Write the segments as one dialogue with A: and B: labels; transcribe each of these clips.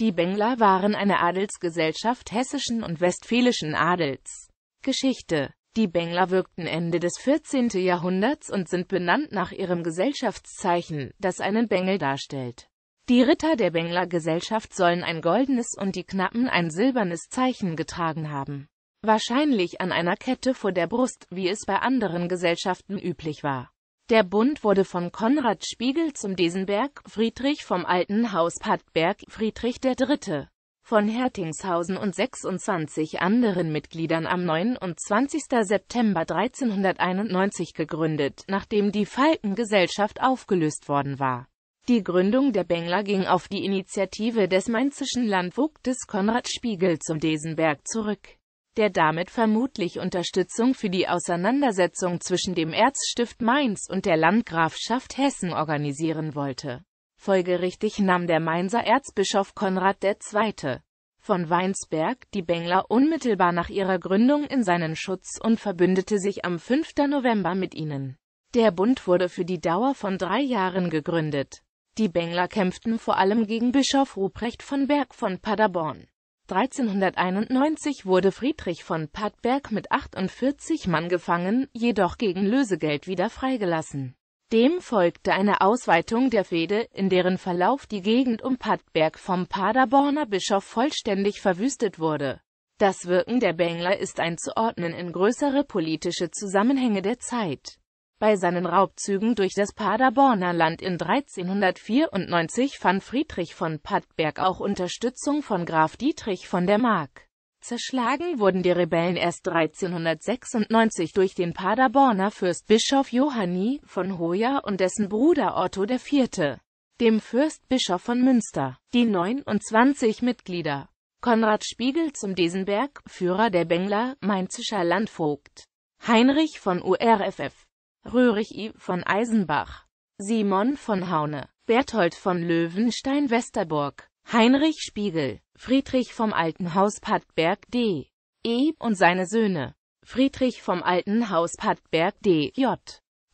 A: Die Bengler waren eine Adelsgesellschaft hessischen und westfälischen Adels. Geschichte Die Bengler wirkten Ende des 14. Jahrhunderts und sind benannt nach ihrem Gesellschaftszeichen, das einen Bengel darstellt. Die Ritter der Bengler Gesellschaft sollen ein goldenes und die Knappen ein silbernes Zeichen getragen haben. Wahrscheinlich an einer Kette vor der Brust, wie es bei anderen Gesellschaften üblich war. Der Bund wurde von Konrad Spiegel zum Desenberg, Friedrich vom Alten Haus Pattberg, Friedrich III. von Hertingshausen und 26 anderen Mitgliedern am 29. September 1391 gegründet, nachdem die Falkengesellschaft aufgelöst worden war. Die Gründung der Bengler ging auf die Initiative des mainzischen Landvogtes Konrad Spiegel zum Desenberg zurück der damit vermutlich Unterstützung für die Auseinandersetzung zwischen dem Erzstift Mainz und der Landgrafschaft Hessen organisieren wollte. Folgerichtig nahm der Mainzer Erzbischof Konrad II. von Weinsberg die Bengler unmittelbar nach ihrer Gründung in seinen Schutz und verbündete sich am 5. November mit ihnen. Der Bund wurde für die Dauer von drei Jahren gegründet. Die Bengler kämpften vor allem gegen Bischof Ruprecht von Berg von Paderborn. 1391 wurde Friedrich von Padberg mit 48 Mann gefangen, jedoch gegen Lösegeld wieder freigelassen. Dem folgte eine Ausweitung der Fehde, in deren Verlauf die Gegend um Padberg vom Paderborner Bischof vollständig verwüstet wurde. Das Wirken der Bengler ist einzuordnen in größere politische Zusammenhänge der Zeit. Bei seinen Raubzügen durch das Paderborner Land in 1394 fand Friedrich von Pattberg auch Unterstützung von Graf Dietrich von der Mark. Zerschlagen wurden die Rebellen erst 1396 durch den Paderborner Fürstbischof Johanni von Hoya und dessen Bruder Otto IV., dem Fürstbischof von Münster. Die 29 Mitglieder Konrad Spiegel zum Desenberg, Führer der Bengler, mainzischer Landvogt. Heinrich von URFF Röhrig I. von Eisenbach, Simon von Haune, Berthold von Löwenstein-Westerburg, Heinrich Spiegel, Friedrich vom Alten Haus Pattberg D. E. und seine Söhne, Friedrich vom Alten Haus Pattberg D. J.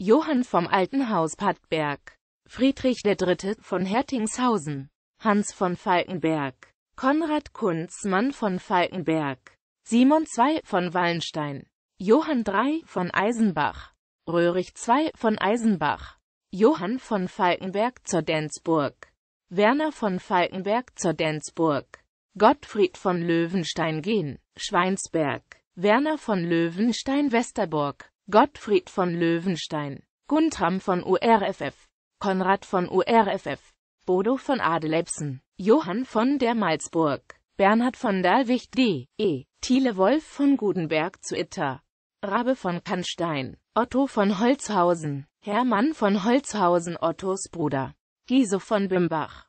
A: Johann vom Alten Haus Pattberg, Friedrich III. von Hertingshausen, Hans von Falkenberg, Konrad Kunzmann von Falkenberg, Simon II. von Wallenstein, Johann III. von Eisenbach, Röhrig II von Eisenbach, Johann von Falkenberg zur Denzburg, Werner von Falkenberg zur Denzburg, Gottfried von Löwenstein Gen, Schweinsberg, Werner von Löwenstein Westerburg, Gottfried von Löwenstein, Guntram von URFF, Konrad von URFF, Bodo von Adelebsen, Johann von der Malzburg, Bernhard von Dahlwicht D. E. Thiele Wolf von Gutenberg zu Itter, Rabe von Kannstein, Otto von Holzhausen, Hermann von Holzhausen Ottos Bruder, Giso von Bimbach,